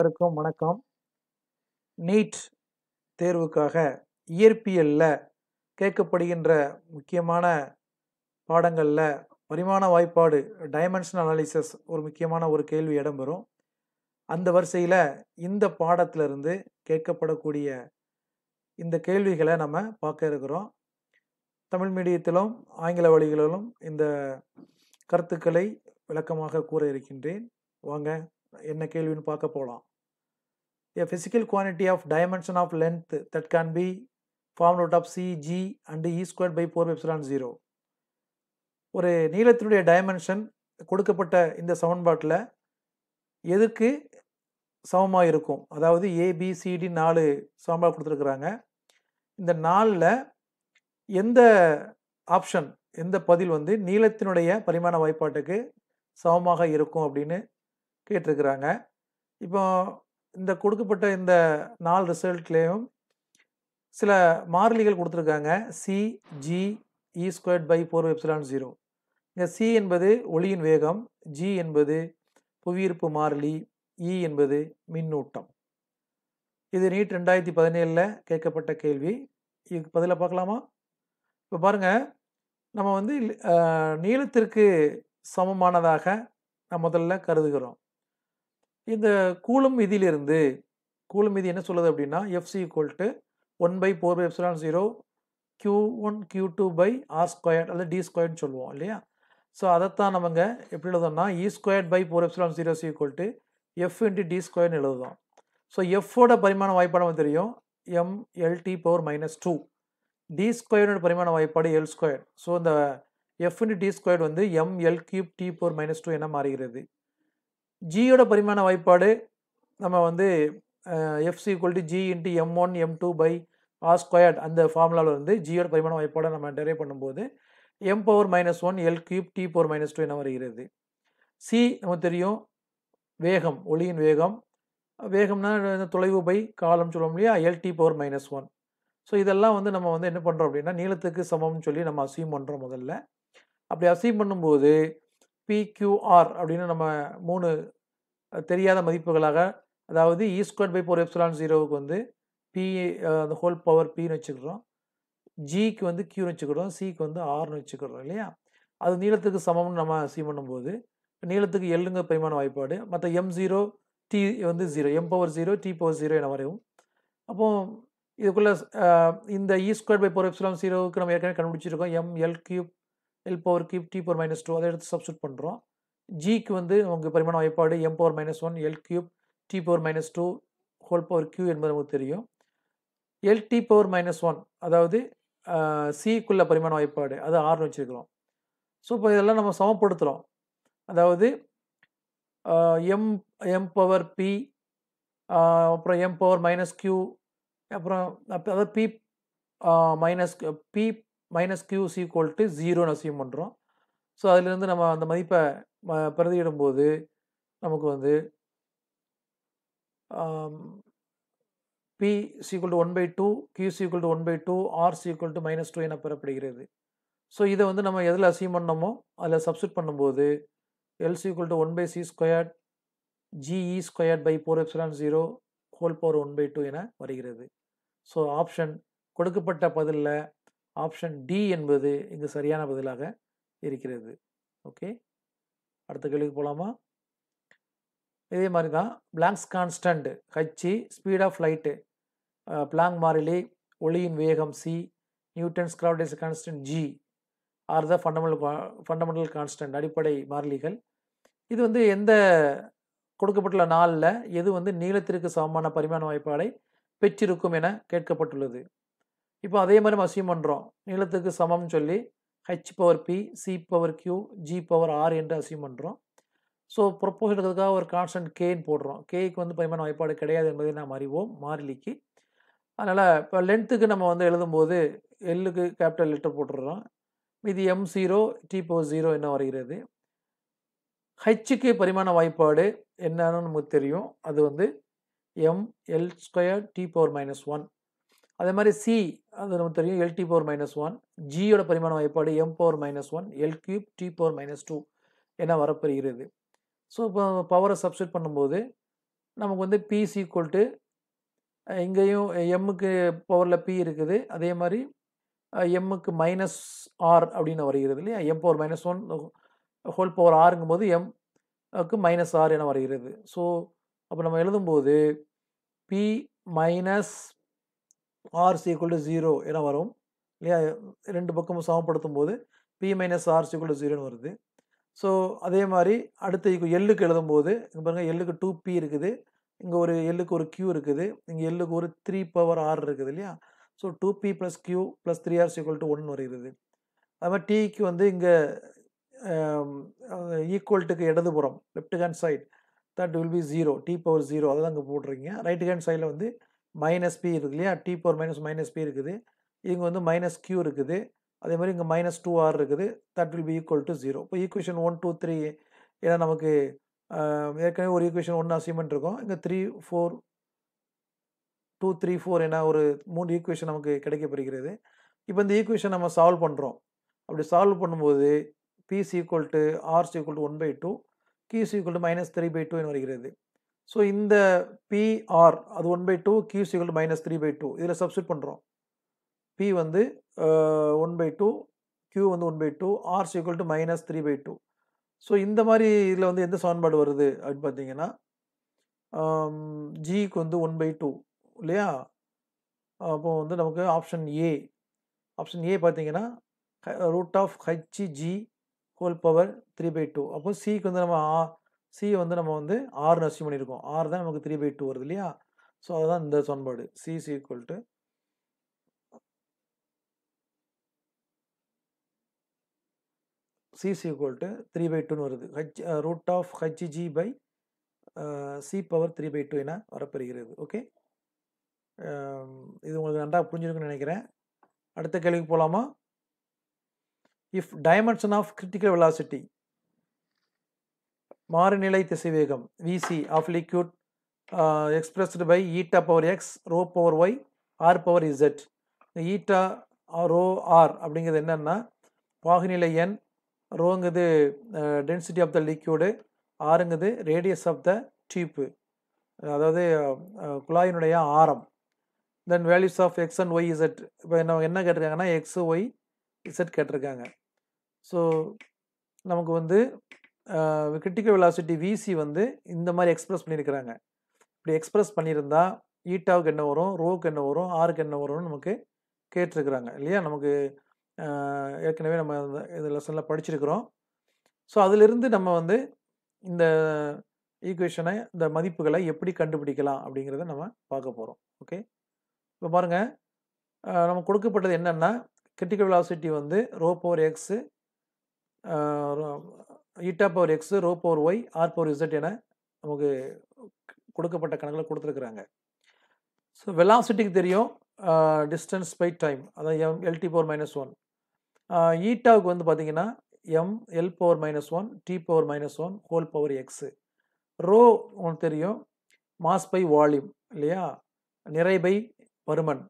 அனைவருக்கும் வணக்கம் நீட் தேர்வுக்காக இயற்பியலில் கேட்கப்படுகின்ற முக்கியமான பாடங்களில் பரிமாண வாய்ப்பாடு டைமென்ஷன் அனாலிசிஸ் ஒரு முக்கியமான ஒரு கேள்வி இடம்பெறும் அந்த வரிசையில் இந்த பாடத்திலிருந்து கேட்கப்படக்கூடிய இந்த கேள்விகளை நம்ம பார்க்க இருக்கிறோம் தமிழ் மீடியத்திலும் ஆங்கில வழிகளிலும் இந்த கருத்துக்களை விளக்கமாக கூற இருக்கின்றேன் வாங்க என்ன கேள்வின்னு பார்க்க போகலாம் a physical quantity of dimension of length that can be formed out of C, G and E squared by 4 epsilon 0. ஒரு நீளத்தினுடைய டைமென்ஷன் கொடுக்கப்பட்ட இந்த சமன்பாட்டில் எதுக்கு சமமாக இருக்கும் அதாவது ஏபிசிடி நாலு சமன்பாடு கொடுத்துருக்குறாங்க இந்த நாலில் எந்த ஆப்ஷன் எந்த பதில் வந்து நீளத்தினுடைய பரிமாண வாய்ப்பாட்டுக்கு சமமாக இருக்கும் அப்படின்னு கேட்டிருக்கிறாங்க இப்போ இந்த கொடுக்கப்பட்ட இந்த நாலு ரிசல்ட்லேயும் சில மாறிலிகள் கொடுத்துருக்காங்க C G E squared by four epsilon zero இங்கே சி என்பது ஒளியின் வேகம் ஜி என்பது புவியீர்ப்பு மாறிலி இ e என்பது மின்னூட்டம் இது நீட் ரெண்டாயிரத்தி பதினேழில் கேட்கப்பட்ட கேள்வி இதுக்கு பதிலை பார்க்கலாமா இப்போ பாருங்கள் நம்ம வந்து நீளத்திற்கு சமமானதாக நம்ம முதல்ல கருதுகிறோம் இந்த கூலும் விதியிலிருந்து கூலும் விதி என்ன சொல்லுது அப்படின்னா F C equal one by four by epsilon zero Q one Q two by R square அல்லது டி ஸ்கொயர்னு சொல்லுவோம் இல்லையா ஸோ அதைத்தான் நமங்க எப்படி எழுதோம்னா E square by four epsilon zero C called F into D ஸ்கொயர்னு எழுதுதோம் ஸோ எஃபோட பரிமாண வாய்ப்பாடு நமக்கு தெரியும் M LT power minus two D ஸ்கொயரோட பரிமாண வாய்ப்பாடு எல் ஸ்கொயர் ஸோ இந்த எஃப் இன்ட்டு டி ஸ்கொயர் வந்து M L cube T power minus two என்ன மாறுகிறது ஜியோட பரிமாண வாய்ப்பாடு நம்ம வந்து F C equal to G into M one M two by R squared அந்த ஃபார்முலாவில் வந்து ஜியோட பரிமாண வாய்ப்பாடை நம்ம டெரைவ் பண்ணும்போது M power minus one L cube T power minus two என்ன வருகிறது சி நமக்கு தெரியும் வேகம் ஒளியின் வேகம் வேகம்னா தொலைவு பை காலம் சொல்லுவோம் இல்லையா L T power minus one so இதெல்லாம் வந்து நம்ம வந்து என்ன பண்ணுறோம் அப்படின்னா நீளத்துக்கு சமம்னு சொல்லி நம்ம அசீவ் பண்ணுறோம் முதல்ல அப்படி அசீவ் பண்ணும்போது பிக்யூஆர் அப்படின்னு நம்ம மூணு தெரியாத மதிப்புகளாக அதாவது E square by four epsilon ஜீரோவுக்கு வந்து பி அந்த ஹோல் பவர் பின்னு வச்சுக்கிறோம் ஜிக்கு வந்து கியூன்னு வச்சுக்கிறோம் சிக்கு வந்து ஆர்னு வச்சுக்கிறோம் இல்லையா அது நீளத்துக்கு சமம்னு நம்ம சீ பண்ணும்போது நீளத்துக்கு எல்லுங்க பரிமாண வாய்ப்பாடு மற்ற எம் ஜீரோ டி வந்து zero M power zero T power zero என வரையும் அப்போது இதுக்குள்ளே இந்த E square by four epsilon ஜீரோவுக்கு நம்ம ஏற்கனவே கண்டுபிடிச்சிருக்கோம் M L cube L power cube T power minus two அதை எடுத்து சப்ஸ்டியூட் பண்ணுறோம் ஜிக்கு வந்து நமக்கு பரிமாண வாய்ப்பாடு M power minus one L cube T power minus two whole power Q என்பது நமக்கு தெரியும் L T power minus one அதாவது சிக்குள்ள பரிமாண வாய்ப்பாடு அது ஆறு வச்சுருக்கிறோம் ஸோ இப்போ இதெல்லாம் நம்ம சமப்படுத்துகிறோம் அதாவது எம் எம் பவர் பி அப்புறம் எம் பவர் மைனஸ் கியூ அப்புறம் அதாவது P minus P minus Q's equal to ஜீரோன்னு அசியம் பண்ணுறோம் ஸோ அதிலிருந்து நம்ம அந்த மதிப்பை பிரதியிடும்போது நமக்கு வந்து P equal to one by two Q equal to one by two R equal to minus two என பெறப்படுகிறது ஸோ இதை வந்து நம்ம எதில் அசீவ் பண்ணோமோ அதில் சப்ஸ்ட் பண்ணும்போது L equal to one by C squared G E squared by four epsilon zero whole power one by two என வருகிறது ஸோ ஆப்ஷன் கொடுக்கப்பட்ட பதிலில் ஆப்ஷன் டி என்பது இங்கு சரியான பதிலாக இருக்கிறது ஓகே அடுத்த கேள்விக்கு போகலாமா இதே மாதிரி தான் Planck's constant H speed of light Planck மாறிலி ஒளியின் வேகம் C Newton's gravitational constant G are the fundamental fundamental constant அடிப்படை மாறிலிகள் இது வந்து எந்த கொடுக்கப்பட்டுள்ள நாளில் எது வந்து நீளத்திற்கு சமமான பரிமாண வாய்ப்புகளை பெற்றிருக்கும் என கேட்கப்பட்டுள்ளது இப்போ அதே மாதிரி அசியம் பண்ணுறோம் நீளத்துக்கு சமம்னு சொல்லி H power P C power Q G power R என்று அசியம் பண்ணுறோம் ஸோ ப்ரொப்போஸ் எடுக்கிறதுக்காக ஒரு கான்ஸ்டன்ட் கேன்னு போடுறோம் கேக்கு வந்து பரிமாண வாய்ப்பாடு கிடையாது என்பதை நாம் அறிவோம் மாறிலிக்கு அதனால் இப்போ லென்த்துக்கு நம்ம வந்து எழுதும்போது எல்லுக்கு கேபிட்டல் லெட்டர் போட்டுடுறோம் இது M zero T power zero என்ன வருகிறது ஹெச்சுக்கு பரிமாண வாய்ப்பாடு என்னன்னு நமக்கு தெரியும் அது வந்து M L square T power minus one அதே மாதிரி சி அது நமக்கு தெரியும் எல்டி பவர் மைனஸ் ஒன் ஜியோட பரிமாண வாய்ப்பாடு M power minus one L cube T power minus two என வரப்பெறுகிறது ஸோ இப்போ பவரை சப்ஸ்டியூட் பண்ணும்போது நமக்கு வந்து பி ஈக்குவல் டு இங்கேயும் எம்முக்கு பவரில் பி இருக்குது அதே மாதிரி எம்முக்கு மைனஸ் ஆர் அப்படின்னு வருகிறது இல்லையா M power minus one whole power ஆறுங்கும் போது எம்க்கு மைனஸ் ஆர் என வருகிறது ஸோ அப்போ நம்ம எழுதும்போது P minus R equal to zero என வரும் இல்லையா ரெண்டு பக்கமும் சமப்படுத்தும் போது P minus R equal to ஜீரோன்னு வருது ஸோ அதே மாதிரி அடுத்து எல்லுக்கு எழுதும்போது இங்கே பாருங்கள் எல்லுக்கு டூ பி இருக்குது இங்கே ஒரு எல்லுக்கு ஒரு கியூ இருக்குது இங்கே எல்லுக்கு ஒரு த்ரீ பவர் ஆர் இருக்குது இல்லையா so two P plus Q plus three R equal to one வருகிறது அது மாதிரி டிக்கு வந்து இங்கே ஈக்குவல்ட்டுக்கு இடதுபுறம் left hand side that will be zero T power zero அதை தான் இங்கே போடுறீங்க ரைட் ஹேண்ட் சைடில் வந்து மைனஸ் பி இருக்கு இல்லையா T for minus minus P இருக்குது இங்கே வந்து மைனஸ் கியூ இருக்குது அதே மாதிரி இங்கே மைனஸ் டூ ஆர் இருக்குது that will be equal to zero இப்போ ஈக்குவேஷன் ஒன் டூ த்ரீ ஏன்னா நமக்கு ஏற்கனவே ஒரு ஈக்குவேஷன் ஒன்று அசைன்மெண்ட் இருக்கும் இங்கே three four two three four என ஒரு மூணு ஈக்குவேஷன் நமக்கு கிடைக்கப்படுகிறது இப்போ இந்த ஈக்குவேஷன் நம்ம சால்வ் பண்ணுறோம் அப்படி சால்வ் பண்ணும்போது P's equal to R's equal to one by two Q's equal to minus three by டூன்னு வருகிறது ஸோ இந்த பிஆர் அது one by two Q equal minus three by two இதில் சப்ஸ்ட் பண்ணுறோம் பி வந்து ஒன் பை டூ கியூ வந்து one by two R equal to minus three by two so இந்த மாதிரி இதில் வந்து எந்த சமன்பாடு வருது அப்படின்னு பார்த்தீங்கன்னா ஜிக்கு வந்து ஒன் பை டூ இல்லையா அப்போ வந்து நமக்கு ஆப்ஷன் ஏ ஆப்ஷன் ஏ பார்த்தீங்கன்னா root of G whole power three by two அப்போ சிக்கு வந்து நம்ம சி வந்து நம்ம வந்து ஆறு நர்சிங் பண்ணியிருக்கோம் ஆறு தான் நமக்கு த்ரீ பை டூ வருது இல்லையா ஸோ அதுதான் இந்த சொன்பாடு C C equal to C's equal to three by டூன்னு வருது H root of H G by C power three by two என வரப்பெறுகிறது ஓகே um, இது உங்களுக்கு நன்றாக புரிஞ்சிருக்குன்னு நினைக்கிறேன் அடுத்த கேள்விக்கு போகலாமா if dimension of critical velocity மாறுநிலை திசைவேகம் V C of liquid expressed by eta power X rho power Y R power Z eta rho R அப்படிங்கிறது என்னென்னா பாகுநிலை எண் ரோங்கிறது டென்சிட்டி ஆஃப் த லிக்யூடு ஆறுங்கிறது ரேடியஸ் ஆஃப் த டியூப்பு அதாவது uh, குழாயினுடைய ஆரம் then values of X and Y Z இப்போ என்ன என்ன கேட்டிருக்காங்கன்னா எக்ஸ் ஒய் இசட் கேட்டிருக்காங்க ஸோ நமக்கு வந்து கிரிட்டிக்கல் வெலாசிட்டி விசி வந்து இந்த மாதிரி எக்ஸ்பிரஸ் பண்ணியிருக்கிறாங்க இப்படி எக்ஸ்பிரஸ் பண்ணியிருந்தா ஈட்டாவுக்கு என்ன வரும் ரோவுக்கு என்ன வரும் ஆருக்கு என்ன வரும்னு நமக்கு கேட்டிருக்கிறாங்க இல்லையா நமக்கு ஏற்கனவே நம்ம இதில் லெசனில் படிச்சிருக்கிறோம் ஸோ அதிலிருந்து நம்ம வந்து இந்த ஈக்குவேஷனை இந்த மதிப்புகளை எப்படி கண்டுபிடிக்கலாம் அப்படிங்கிறத நம்ம பார்க்க போகிறோம் ஓகே இப்போ பாருங்கள் நம்ம கொடுக்கப்பட்டது என்னென்னா கிரிட்டிக்கல் வெலாசிட்டி வந்து rho power X eta power X rho power Y R power Z என நமக்கு கொடுக்கப்பட்ட கணக்கில் கொடுத்துருக்குறாங்க ஸோ வெலாசிட்டிக்கு தெரியும் டிஸ்டன்ஸ் பை டைம் அதான் M LT power minus one ஈட்டாவுக்கு வந்து பார்த்தீங்கன்னா M L power minus one T power minus one whole power X rho உனக்கு தெரியும் மாஸ் பை வால்யூம் இல்லையா நிறை பை பருமன்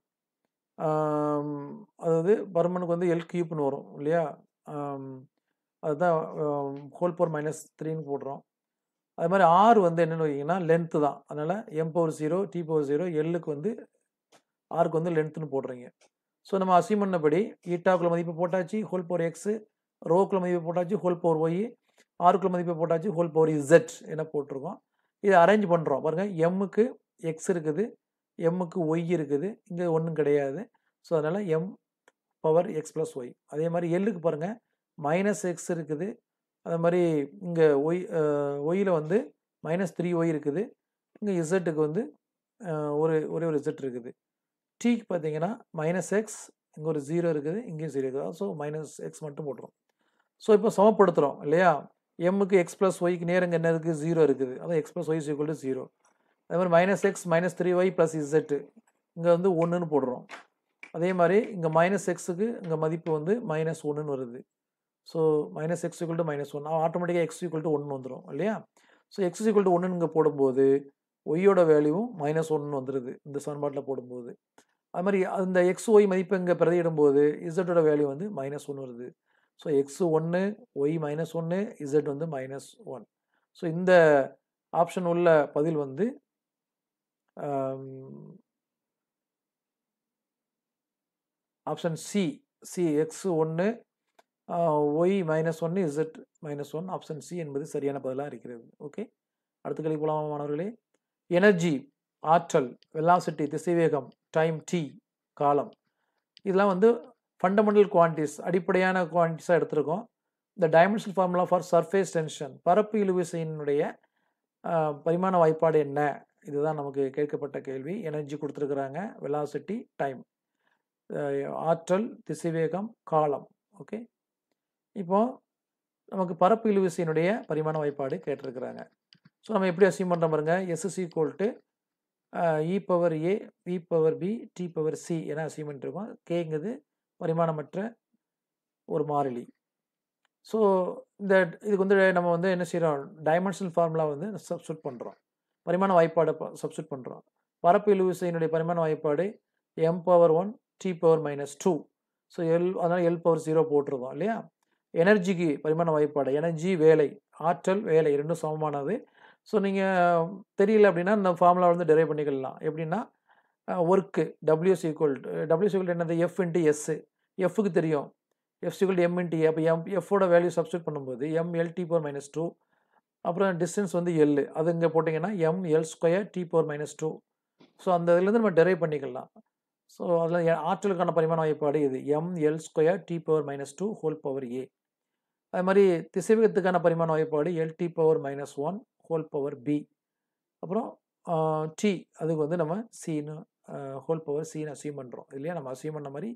அதாவது பருமனுக்கு வந்து எல் கியூப்னு வரும் இல்லையா அதுதான் ஹோல் போர் மைனஸ் த்ரீன்னு போடுறோம் அது மாதிரி ஆர் வந்து என்னென்னு வைக்கிங்கன்னா லென்த்து தான் அதனால் M power zero T power zero எல்லுக்கு வந்து ஆருக்கு வந்து லென்த்துன்னு போடுறீங்க ஸோ நம்ம அசியூம் பண்ணபடி ஈட்டாக்குள்ள மதிப்பு போட்டாச்சு ஹோல் போர் எக்ஸு ரோக்குள்ள மதிப்பு போட்டாச்சு ஹோல் பவர் ஒய் ஆருக்குள்ள மதிப்பு போட்டாச்சு ஹோல் பவர் இசட் என்ன போட்டிருக்கோம் இதை அரேஞ்ச் பண்ணுறோம் பாருங்கள் எம்முக்கு எக்ஸ் இருக்குது எம்முக்கு ஒய் இருக்குது இங்கே ஒன்றும் கிடையாது ஸோ அதனால் M power X plus Y அதே மாதிரி எல்லுக்கு பாருங்கள் மைனஸ் எக்ஸ் இருக்குது அது மாதிரி இங்கே ஒய் ஒயில் வந்து மைனஸ் த்ரீ ஒய் இருக்குது இங்கே இசட்டுக்கு வந்து ஒரு ஒரே ஒரு இசட் இருக்குது டீக்கு பார்த்தீங்கன்னா மைனஸ் எக்ஸ் இங்கே ஒரு ஜீரோ இருக்குது இங்கேயும் ஜீரோ இருக்குது ஸோ மைனஸ் எக்ஸ் மட்டும் போட்டுரும் ஸோ இப்போ சமப்படுத்துகிறோம் இல்லையா எம்முக்கு எக்ஸ் ப்ளஸ் ஒய்க்கு நேரம் என்ன இருக்குது ஜீரோ இருக்குது அதான் X plus Y equal to zero அதே மாதிரி minus X minus three Y plus Z இங்கே வந்து ஒன்றுன்னு போடுறோம் அதே மாதிரி இங்கே மைனஸ் எக்ஸுக்கு இங்கே மதிப்பு வந்து மைனஸ் ஒன்றுன்னு வருது so minus X equal to minus one ஆட்டோமேட்டிக்காக எக்ஸ் ஈக்குவல் டு ஒன்று வந்துடும் இல்லையா ஸோ எக்ஸ் ஈக்குவல் டு இங்கே போடும்போது ஒய்யோட வேல்யூவும் மைனஸ் ஒன்று வந்துடுது இந்த சமன்பாட்டில் போடும்போது அது மாதிரி அந்த எக்ஸ் ஒய் மதிப்பு இங்கே பிரதியிடும்போது இசட்டோட வேல்யூ வந்து மைனஸ் ஒன்று வருது ஸோ எக்ஸ் ஒன்று ஒய் மைனஸ் ஒன்று இசட் வந்து மைனஸ் ஒன் ஸோ இந்த ஆப்ஷன் உள்ள பதில் வந்து ஆப்ஷன் சி சி எக்ஸ் ஒன்று ஒய் மைனஸ் ஒன்று Z minus one option C என்பது சரியான பதிலாக இருக்கிறது ஓகே அடுத்த கேள்வி போலாம் மாணவர்களே எனர்ஜி ஆற்றல் வெலாசிட்டி திசைவேகம் டைம் டி காலம் இதெல்லாம் வந்து ஃபண்டமெண்டல் குவான்டிஸ் அடிப்படையான குவான்டிஸாக எடுத்திருக்கோம் இந்த dimension formula for surface tension பரப்பு இழுவிசையினுடைய பரிமாண வாய்ப்பாடு என்ன இதுதான் நமக்கு கேட்கப்பட்ட கேள்வி எனர்ஜி கொடுத்துருக்குறாங்க வெலாசிட்டி டைம் ஆற்றல் திசைவேகம் காலம் ஓகே இப்போ நமக்கு பரப்பு இழுவிசையினுடைய பரிமாண வாய்ப்பாடு கேட்டிருக்கிறாங்க ஸோ நம்ம எப்படி அசியூம் பண்ணுற பாருங்க SSC called E power A B power B T power C என அசியூம் பண்ணிருக்கோம் கேங்கிறது பரிமாணமற்ற ஒரு மாறிலி ஸோ இந்த இதுக்கு வந்து நம்ம வந்து என்ன செய்கிறோம் டைமென்ஷன் ஃபார்முலா வந்து சப்ஸ்டியூட் பண்ணுறோம் பரிமாண வாய்ப்பாடை சப்ஸ்டியூட் பண்ணுறோம் பரப்பு இழுவிசையினுடைய பரிமாண வாய்ப்பாடு M power one T power minus two so L அதனால் எல் பவர் ஜீரோ போட்டிருக்கோம் இல்லையா எனர்ஜிக்கு பரிமாண வாய்ப்பாடு எனர்ஜி வேலை ஆற்றல் வேலை ரெண்டும் சமமானது ஸோ நீங்கள் தெரியல அப்படின்னா இந்த ஃபார்முலா வந்து டெரைவ் பண்ணிக்கலாம் எப்படின்னா ஒர்க்கு டபிள்யூஸ் ஈக்குவல் டபிள்யூஸ் ஈக்குவல் என்னது எஃப் இன்ட்டு எஸ்ஸு எஃப்க்கு தெரியும் எஃப் சிக்கல் எம் இன்ட்டு அப்போ எம் எஃப்ஓட வேல்யூ சப்ஸ்டியூட் பண்ணும்போது M L T power minus two அப்புறம் டிஸ்டன்ஸ் வந்து எல் அது இங்கே போட்டிங்கன்னா M L square T power minus two so அந்த இதுலேருந்து நம்ம டெரைவ் பண்ணிக்கலாம் ஸோ அதில் ஆற்றலுக்கான பரிமாண வாய்ப்பாடு இது M L square T power minus two whole power A அது மாதிரி திசைவேகத்துக்கான பரிமாண வாய்ப்பாடு L T power minus one whole power B அப்புறம் டி அதுக்கு வந்து நம்ம C whole power C assume பண்ணுறோம் இல்லையா நம்ம அசியூம் பண்ண மாதிரி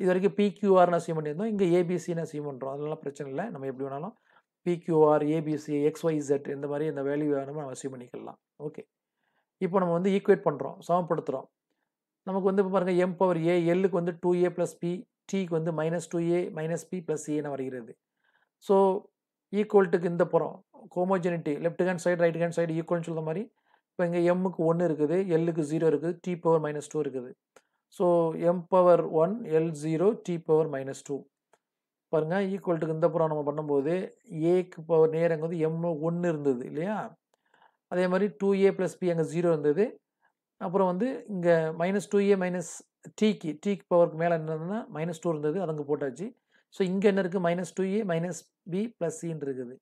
இது வரைக்கும் பிக்யூஆர்னு அசியூம் பண்ணியிருந்தோம் இங்கே ஏபிசின்னு அசியூம் பண்ணுறோம் அதெல்லாம் பிரச்சனை இல்லை நம்ம எப்படி வேணாலும் பிக்யூஆர் ஏபிசி எக்ஸ்ஒய்இசட் இந்த மாதிரி இந்த வேல்யூ நம்ம அசியூம் பண்ணிக்கலாம் ஓகே இப்போ நம்ம வந்து ஈக்குவேட் பண்ணுறோம் சமப்படுத்துகிறோம் நமக்கு வந்து இப்போ பாருங்கள் எம் பவர் ஏ எல்லுக்கு வந்து டூ ஏ ப்ளஸ் பி டிக்கு வந்து minus two A minus B plus ஏன்னு வருகிறது ஸோ ஈக்குவல்ட்டுக்கு இந்த புறம் homogeneity left hand side right hand side ஈக்குவல்னு சொல்கிற மாதிரி இப்போ இங்கே எம்முக்கு ஒன்று இருக்குது எல்லுக்கு ஜீரோ இருக்குது டி பவர் மைனஸ் டூ இருக்குது so M power one L zero T power minus two பாருங்கள் ஈக்குவல்ட்டுக்கு இந்த புறம் நம்ம பண்ணும்போது ஏக்கு பவர் நேரம் அங்கே வந்து எம் ஒன்று இருந்தது இல்லையா அதே மாதிரி டூ ஏ ப்ளஸ் பி அங்கே ஜீரோ இருந்தது அப்புறம் வந்து இங்கே மைனஸ் டூ ஏ மைனஸ் டீக்கு டீக்கு பவருக்கு மேலே என்னதுன்னா மைனஸ் டூ இருந்தது அது அங்கே போட்டாச்சு ஸோ இங்கே என்ன இருக்குது minus two A minus B plus சின்னு இருக்குது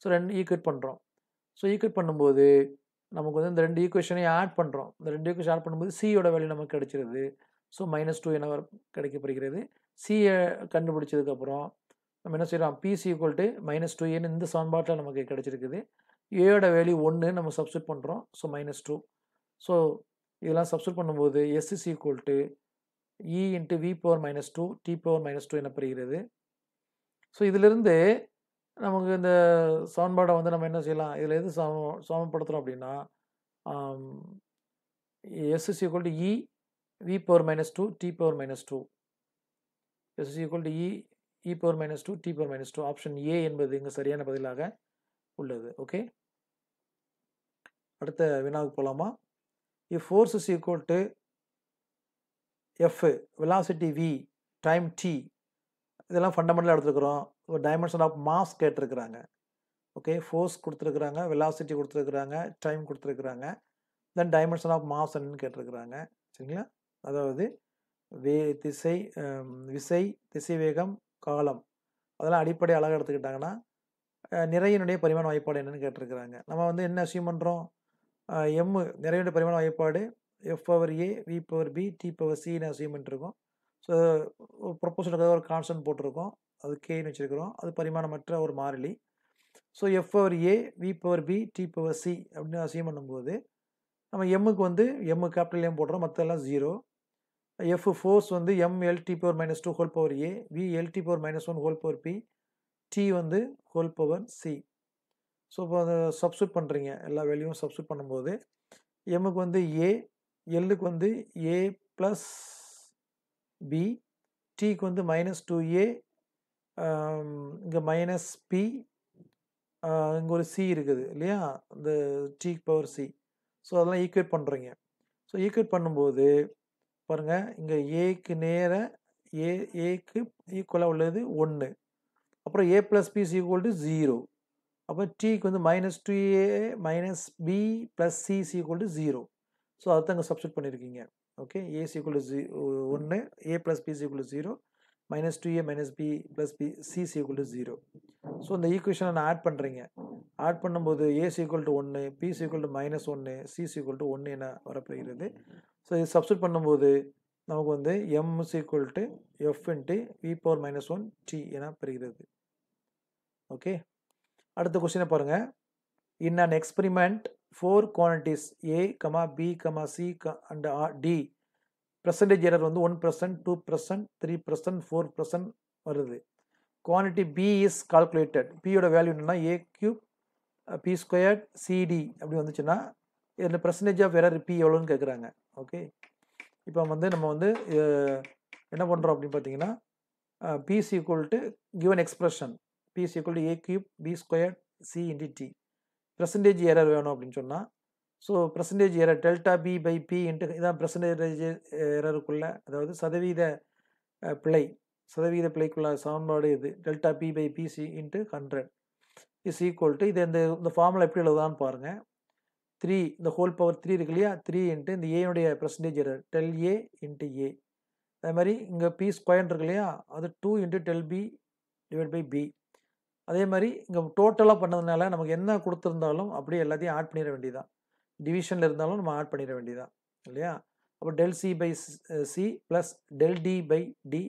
ஸோ ரெண்டு ஈக்குவேட் பண்ணுறோம் ஸோ ஈக்குவேட் பண்ணும்போது நமக்கு வந்து இந்த ரெண்டு ஈக்குவேஷனையும் ஆட் பண்ணுறோம் இந்த ரெண்டு ஈக்குவேஷன் ஆட் பண்ணும்போது சியோட வேல்யூ நமக்கு கிடைச்சிருது ஸோ மைனஸ் டூ என்ன கிடைக்கப்படுகிறது சியை கண்டுபிடிச்சதுக்கப்புறம் நம்ம என்ன செய்கிறோம் B C equal to minus two ஏன்னு இந்த சமன்பாட்டில் நமக்கு கிடச்சிருக்குது ஏயோட வேல்யூ ஒன்று நம்ம சப்ஸ்டியூட் பண்ணுறோம் ஸோ மைனஸ் டூ ஸோ இதெல்லாம் சப்ஸ்டியூட் பண்ணும்போது S is equal to E into V power minus two T power minus two என்ன பெறுகிறது ஸோ இதிலிருந்து நமக்கு இந்த சமன்பாடை வந்து நம்ம என்ன செய்யலாம் இதில் எது சம சமப்படுத்துகிறோம் அப்படின்னா S is equal to E V power minus two T power minus two S is equal to E E power minus two T power minus two option A என்பது இங்கே சரியான பதிலாக உள்ளது ஓகே அடுத்த வினாவுக்கு போகலாமா E force is equal to F velocity V time T இதெல்லாம் ஃபண்டமெண்டலாக எடுத்துருக்குறோம் ஒரு டைமென்ஷன் ஆஃப் மாஸ் கேட்டிருக்கிறாங்க ஓகே ஃபோர்ஸ் கொடுத்துருக்குறாங்க வெலாசிட்டி கொடுத்துருக்குறாங்க டைம் கொடுத்துருக்குறாங்க தென் டைமென்ஷன் ஆஃப் மாஸ் கேட்டிருக்கிறாங்க சரிங்களா அதாவது வே திசை விசை திசைவேகம் காலம் அதெல்லாம் அடிப்படை அழகாக எடுத்துக்கிட்டாங்கன்னா நிறையினுடைய பரிமாண வாய்ப்பாடு என்னன்னு கேட்டிருக்கிறாங்க நம்ம வந்து என்ன அசியூம் பண்ணுறோம் எம்மு நிறையினுடைய பரிமாண வாய்ப்பாடு F power A V power B T power சின்னு அசியூம் பண்ணிட்டுருக்கோம் ஸோ ஒரு ஏதாவது ஒரு கான்ஸ்டன்ட் போட்டிருக்கோம் அது கேன்னு வச்சுருக்கிறோம் அது பரிமாணமற்ற ஒரு மாறிலி so F power A V power B T power C அப்படின்னு அசியம் பண்ணும்போது நம்ம எம்முக்கு வந்து எம்மு கேபிட்டல் எம் போடுறோம் மற்றெல்லாம் ஜீரோ எஃப் ஃபோர்ஸ் வந்து M LT power minus two whole power A V LT power minus one whole power B T வந்து whole power C so இப்போ அதை சப்ஸ்டியூட் பண்ணுறீங்க எல்லா வேல்யூவும் சப்ஸ்டியூட் பண்ணும்போது எம்முக்கு வந்து ஏ எல்லுக்கு வந்து ஏ ப்ளஸ் பி டிக்கு வந்து மைனஸ் டூ ஏ இங்கே மைனஸ் பி இங்கே ஒரு சி இருக்குது இல்லையா இந்த டி பவர் சி ஸோ அதெல்லாம் ஈக்குவேட் பண்ணுறீங்க ஸோ ஈக்குவேட் பண்ணும்போது பாருங்கள் இங்கே ஏக்கு நேர ஏ ஏக்கு ஈக்குவலாக உள்ளது ஒன்று அப்புறம் A plus B is equal to zero அப்போ டிக்கு வந்து minus two A minus B plus C is equal to zero so அதை அங்கே சப்ஸ்டியூட் பண்ணியிருக்கீங்க ஓகே ஏசி ஈக்குவல் டு ஜீ ஒன்று A plus B equal zero minus two A minus B plus B C C to zero so இந்த ஈக்குவேஷனை நான் add பண்ணுறீங்க add பண்ணும்போது ஏசி ஈக்குவல் டு ஒன்று பி ஈக்குவல் டு மைனஸ் ஒன்று சி ஈக்குவல் டு ஒன்று என வரப்போகிறது ஸோ இது சப்ஸ்ட் பண்ணும்போது நமக்கு வந்து M is equal to F into V power minus one T என பெறுகிறது ஓகே அடுத்த கொஸ்டினை பாருங்கள் in an experiment four quantities A comma B comma C க அண்ட் டி பர்சன்டேஜ் எரர் வந்து one percent two percent three percent four percent வருது quantity P is calculated பியோட value என்னென்னா A cube B squared CD அப்படி வந்துச்சுன்னா இதில் percentage of error B எவ்வளோன்னு கேட்குறாங்க ஓகே இப்போ வந்து நம்ம வந்து uh, என்ன பண்ணுறோம் அப்படின்னு பார்த்தீங்கன்னா P is equal to given expression P is equal to A cube B squared C into D percentage error வேணும் அப்படின்னு சொன்னால் so percentage error delta P by P into இதான் பிரசன்டேஜ் ஏரருக்குள்ளே அதாவது சதவீத பிழை சதவீத பிழைக்குள்ள சமன்பாடு இது delta P by P C into hundred is equal to இது இந்த இந்த ஃபார்மில் எப்படி எழுதுதான்னு பாருங்கள் த்ரீ இந்த ஹோல் பவர் த்ரீ இருக்கு இல்லையா த்ரீ இன்ட்டு இந்த ஏனுடைய percentage error del A into A அதே மாதிரி இங்கே பி ஸ்கொயர் இருக்கு இல்லையா அது two into del B divide by B அதே மாதிரி இங்கே டோட்டலாக பண்ணதுனால நமக்கு என்ன கொடுத்துருந்தாலும் அப்படியே எல்லாத்தையும் ஆட் பண்ணிட வேண்டியதான் டிவிஷனில் இருந்தாலும் நம்ம ஆட் பண்ணிட வேண்டியதான் இல்லையா அப்போ del C by C plus del D by D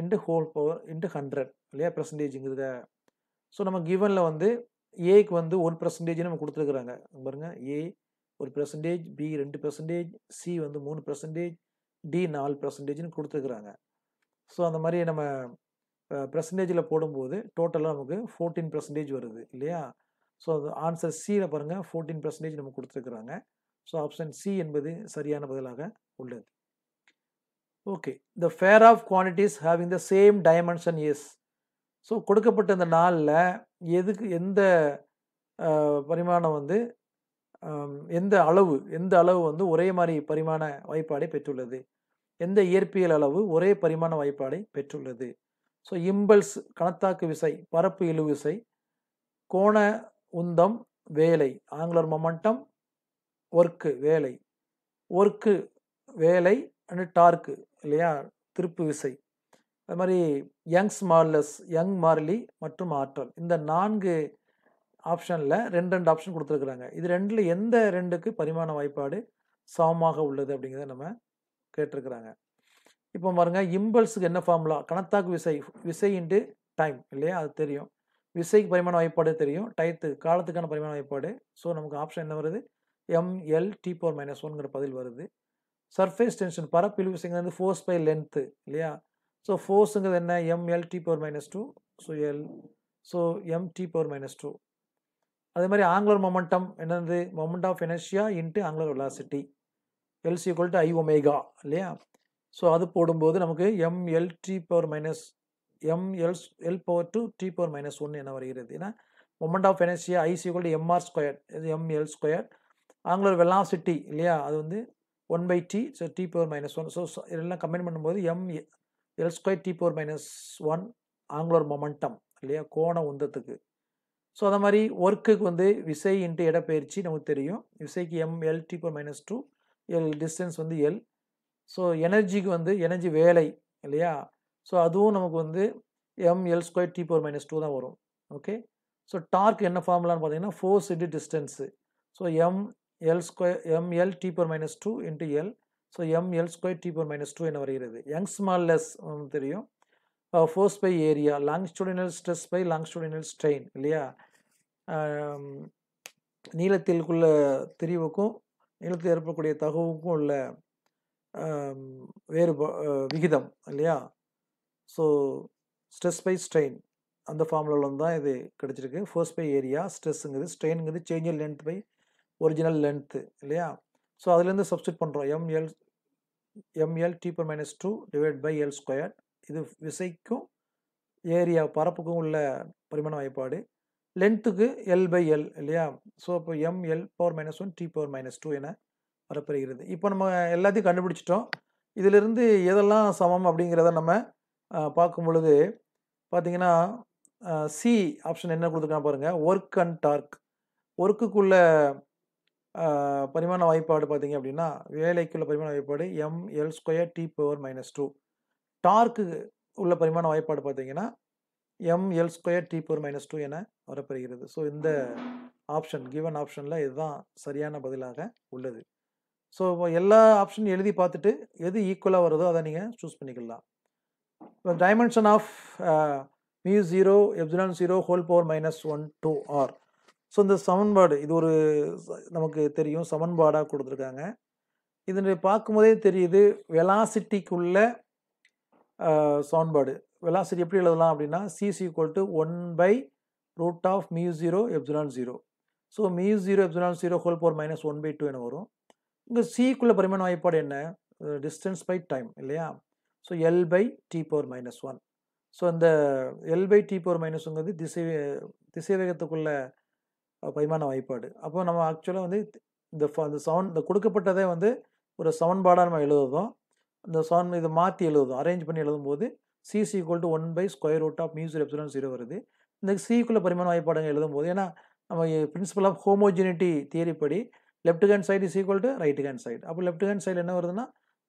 into whole power into hundred இல்லையா பர்சன்டேஜுங்கிறத ஸோ நம்ம கிவனில் வந்து ஏக்கு வந்து ஒன் பர்சன்டேஜ் நம்ம கொடுத்துருக்குறாங்க பாருங்கள் ஏ ஒரு பர்சன்டேஜ் பி ரெண்டு பர்சன்டேஜ் சி வந்து மூணு பர்சன்டேஜ் டி நாலு பர்சன்டேஜ்னு கொடுத்துருக்குறாங்க ஸோ அந்த மாதிரி நம்ம பர்சன்டேஜில் போடும்போது டோட்டலாக நமக்கு ஃபோர்டீன் பர்சன்டேஜ் வருது இல்லையா ஸோ அது ஆன்சர் சியில் பாருங்கள் ஃபோர்டீன் பர்சன்டேஜ் நமக்கு கொடுத்துருக்குறாங்க ஸோ ஆப்ஷன் சி என்பது சரியான பதிலாக உள்ளது okay the pair of quantities having the same dimensions so கொடுக்கப்பட்ட இந்த நாளில் எதுக்கு எந்த பரிமாணம் வந்து எந்த அளவு எந்த அளவு வந்து ஒரே மாதிரி பரிமாண வாய்ப்பாடை பெற்றுள்ளது எந்த இயற்பியல் அளவு ஒரே பரிமாண வாய்ப்பாடை பெற்றுள்ளது ஸோ இம்பல்ஸ் கணத்தாக்கு விசை பரப்பு இழு விசை கோண உந்தம் வேலை ஆங்குலர் மொமெண்டம் ஒர்க்கு வேலை ஒர்க்கு வேலை அண்டு டார்க்கு இல்லையா திருப்பு விசை அது மாதிரி யங்ஸ் மார்லஸ் யங் மார்லி மற்றும் ஆற்றல் இந்த நான்கு ஆப்ஷனில் ரெண்டு ரெண்டு ஆப்ஷன் கொடுத்துருக்குறாங்க இது ரெண்டில் எந்த ரெண்டுக்கு பரிமாண வாய்ப்பாடு சமமாக உள்ளது அப்படிங்கிறத நம்ம கேட்டிருக்கிறாங்க இப்போ பாருங்கள் இம்பல்ஸுக்கு என்ன ஃபார்முலா கணத்தாக்கு விசை விசை இன்ட்டு டைம் இல்லையா அது தெரியும் விசைக்கு பரிமாண வாய்ப்பாடு தெரியும் டைத்து காலத்துக்கான பரிமாண வாய்ப்பாடு ஸோ நமக்கு ஆப்ஷன் என்ன வருது எம்எல் டி பவர் மைனஸ் ஒன்ங்கிற பதில் வருது சர்ஃபேஸ் டென்ஷன் பரப்பில் விசைங்கிறது ஃபோர்ஸ் பை லென்த்து இல்லையா ஸோ ஃபோர்ஸுங்கிறது என்ன ML T power minus two so L so M T power minus two அதே மாதிரி ஆங்குலர் மொமெண்டம் என்னது moment of inertia into angular velocity L is equal to I omega இல்லையா so அது போடும்போது நமக்கு ML T power minus ML L power two T power minus ஒன்று என்ன வருகிறது ஏன்னா moment of inertia I to MR square இது எம்எல் ஸ்கொயர் ஆங்கிலோர் வெலாசிட்டி இல்லையா அது வந்து one by T so T power minus one so இதெல்லாம் combine பண்ணும்போது M L square T power minus one angular momentum இல்லையா கோண உந்தத்துக்கு ஸோ அதை மாதிரி ஒர்க்குக்கு வந்து விசை இன்ட்டு இடப்பெயர்ச்சி நமக்கு தெரியும் விசைக்கு M L T power minus two L distance வந்து எல் ஸோ எனர்ஜிக்கு வந்து எனர்ஜி வேலை இல்லையா ஸோ அதுவும் நமக்கு வந்து ML square T power minus two தான் வரும் ஓகே ஸோ டார்க் என்ன ஃபார்முலான்னு பார்த்தீங்கன்னா force into distance so M L square ML T power minus two into L so ML square T power minus two என்ன வருகிறது யங் மால்லஸ் தெரியும் force by area longitudinal stress by longitudinal strain இல்லையா um, நீளத்திற்குள்ள தெரிவுக்கும் நீளத்தில் ஏற்படக்கூடிய தகவுக்கும் உள்ள வேறுபா விகிதம் இல்லையா ஸோ ஸ்ட்ரெஸ் பை ஸ்ட்ரெயின் அந்த ஃபார்முலாவில் தான் இது கிடச்சிருக்கு ஃபோர்ஸ் பை ஏரியா ஸ்ட்ரெஸ்ஸுங்கிறது ஸ்ட்ரெயினுங்கிறது change length by original length இல்லையா ஸோ அதுலேருந்து சப்ஸ்டியூட் பண்ணுறோம் ML ML T minus two divide by L square இது விசைக்கும் ஏரியா பரப்புக்கும் உள்ள பரிமாண வாய்ப்பாடு லென்த்துக்கு எல் பை எல் இல்லையா ஸோ அப்போ ML power minus one T power minus two என வரப்பெறுகிறது இப்போ நம்ம எல்லாத்தையும் கண்டுபிடிச்சிட்டோம் இதிலிருந்து எதெல்லாம் சமம் அப்படிங்கிறத நம்ம பார்க்கும் பொழுது பார்த்திங்கன்னா சி ஆப்ஷன் என்ன கொடுத்துருக்காங்க பாருங்கள் ஒர்க் அண்ட் டார்க் ஒர்க்குக்குள்ள பரிமாண வாய்ப்பாடு பார்த்திங்க அப்படின்னா வேலைக்குள்ள பரிமாண வாய்ப்பாடு M L square T power minus two torque உள்ள பரிமாண வாய்ப்பாடு பார்த்திங்கன்னா M L square T power minus two என வரப்பெறுகிறது ஸோ இந்த ஆப்ஷன் கிவன் ஆப்ஷனில் இதுதான் சரியான பதிலாக உள்ளது ஸோ எல்லா ஆப்ஷனும் எழுதி பார்த்துட்டு எது ஈக்குவலாக வருதோ அதை நீங்கள் சூஸ் பண்ணிக்கலாம் இப்போ dimension of mu zero epsilon zero whole power minus one two R so இந்த சமன்பாடு இது ஒரு நமக்கு தெரியும் சமன்பாடாக கொடுத்துருக்காங்க இது பார்க்கும்போதே தெரியுது வெலாசிட்டிக்குள்ள சமன்பாடு வெலாசிட்டி எப்படி எழுதலாம் அப்படின்னா C is equal to one by root of mu zero epsilon zero so mu zero epsilon zero whole power minus one by two என வரும் இங்கே சிக்குள்ள பரிமாண வாய்ப்பாடு என்ன டிஸ்டன்ஸ் பை டைம் இல்லையா so L by T power minus one so அந்த L by T power மைனஸுங்கிறது திசை வேகத்துக்குள்ள பரிமாண வாய்ப்பாடு அப்போ நம்ம ஆக்சுவலாக வந்து இந்த அந்த சவுண்ட் இந்த கொடுக்கப்பட்டதே வந்து ஒரு சமன்பாடாக நம்ம எழுதுறதும் இந்த சவுண்ட் இதை மாற்றி எழுதுவோம் அரேஞ்ச் பண்ணி எழுதும்போது C is equal to one by square root of mu zero epsilon zero வருது இந்த சிக்குள்ள பரிமாண வாய்ப்பாடுங்க எழுதும்போது ஏன்னா நம்ம பிரின்சிபல் ஆஃப் ஹோமோஜெனிட்டி படி left hand side is equal to right hand side அப்போ லெஃப்ட் ஹேண்ட் சைடு என்ன வருதுன்னா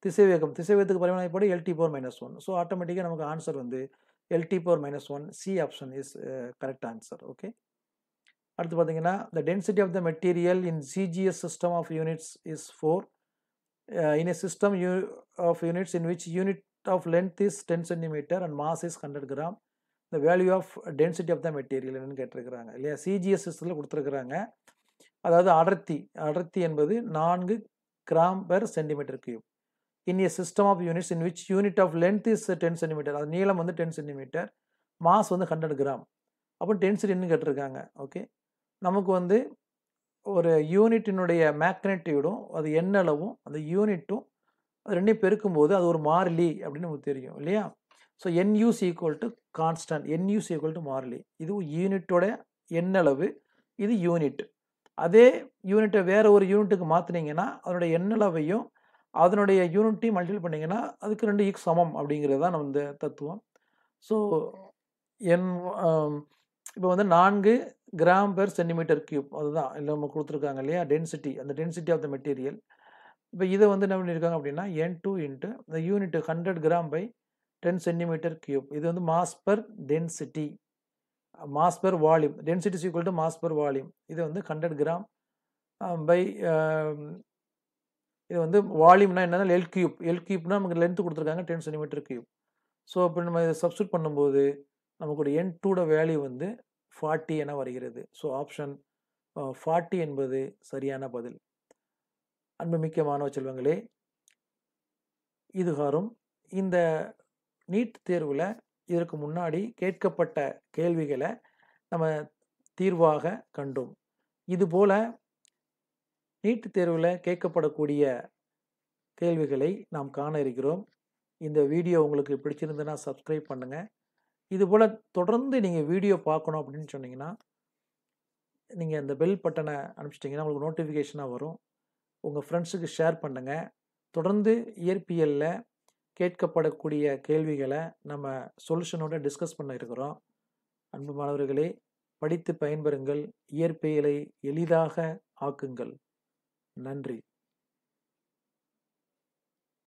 திசைவேகம் திசைவேகத்துக்கு பரிமாணப்படி LT power minus one so ஆட்டோமேட்டிக்காக நமக்கு ஆன்சர் வந்து LT power minus one C option is correct answer okay அடுத்து பார்த்தீங்கன்னா the density of the material in CGS system of units is four in a system U of units in which unit of length is ten centimetre and mass is hundred gram the value of density of the material என்னன்னு கேட்டிருக்கிறாங்க இல்லையா CGS சிஸ்டத்தில் கொடுத்துருக்குறாங்க அதாவது அடர்த்தி அடர்த்தி என்பது நான்கு gram per centimetre cube in a system of units in which unit of length is ten centimetre அது நீளம் வந்து டென் சென்டிமீட்டர் மாஸ் வந்து ஹண்ட்ரட் கிராம் அப்போ டென்சிட்டின்னு கேட்டிருக்காங்க ஓகே நமக்கு வந்து ஒரு யூனிட்டினுடைய மேக்னெட்டியூடும் அது எண்ணளவும் அந்த யூனிட்டும் அது ரெண்டையும் பெருக்கும்போது அது ஒரு மாறிலி அப்படின்னு நமக்கு தெரியும் இல்லையா so N U is equal to constant N U is equal to மாறிலி இது யூனிட்டோட எண்ணளவு இது யூனிட் அதே யூனிட்டை வேறு ஒரு யூனிட்டுக்கு மாற்றினீங்கன்னா அதனுடைய எண்ணளவையும் அதனுடைய யூனிட்டையும் மல்டிபிள் பண்ணிங்கன்னா அதுக்கு ரெண்டு ஈக் சமம் அப்படிங்கிறது தான் நம்ம இந்த தத்துவம் ஸோ என் இப்போ வந்து நான்கு கிராம் பெர் சென்டிமீட்டர் கியூப் அதுதான் இல்லை நம்ம கொடுத்துருக்காங்க இல்லையா டென்சிட்டி அந்த டென்சிட்டி ஆஃப் த மெட்டீரியல் இப்போ இதை வந்து என்ன பண்ணியிருக்காங்க அப்படின்னா என் டூ இன்ட்டு இந்த unit hundred gram by ten centimetre cube இது வந்து mass per density mass per volume density is equal to mass per volume இது வந்து ஹண்ட்ரட் கிராம் பை இது வந்து வால்யூம்னா என்னன்னா எல் கியூப் எல் கியூப்னா நமக்கு லென்த் கொடுத்துருக்காங்க டென் சென்டிமீட்டர் கியூப் ஸோ இப்போ நம்ம இதை சப்ஸ்டியூட் பண்ணும்போது நமக்கு ஒரு என் டூட வேல்யூ வந்து ஃபார்ட்டி என வருகிறது ஸோ ஆப்ஷன் ஃபார்ட்டி என்பது சரியான பதில் அன்புமிக்க மாணவ செல்வங்களே இதுகாரும் இந்த நீட் தேர்வில் இதற்கு முன்னாடி கேட்கப்பட்ட கேள்விகளை நம்ம தீர்வாக கண்டோம் இதுபோல் நீட் தேர்வில் கேட்கப்படக்கூடிய கேள்விகளை நாம் காண இருக்கிறோம் இந்த வீடியோ உங்களுக்கு பிடிச்சிருந்ததுன்னா சப்ஸ்கிரைப் பண்ணுங்கள் இதுபோல் தொடர்ந்து நீங்கள் வீடியோ பார்க்கணும் அப்படின்னு சொன்னீங்கன்னா நீங்கள் இந்த பெல் பட்டனை அனுப்பிச்சிட்டிங்கன்னா உங்களுக்கு நோட்டிஃபிகேஷனாக வரும் உங்கள் ஃப்ரெண்ட்ஸுக்கு ஷேர் பண்ணுங்கள் தொடர்ந்து இயற்பியலில் கேட்கப்படக்கூடிய கேள்விகளை நம்ம சொல்யூஷனோட டிஸ்கஸ் பண்ண இருக்கிறோம் அன்பு மாணவர்களே படித்து பயன்பெறுங்கள் இயற்பெயலை எளிதாக ஆக்குங்கள் நன்றி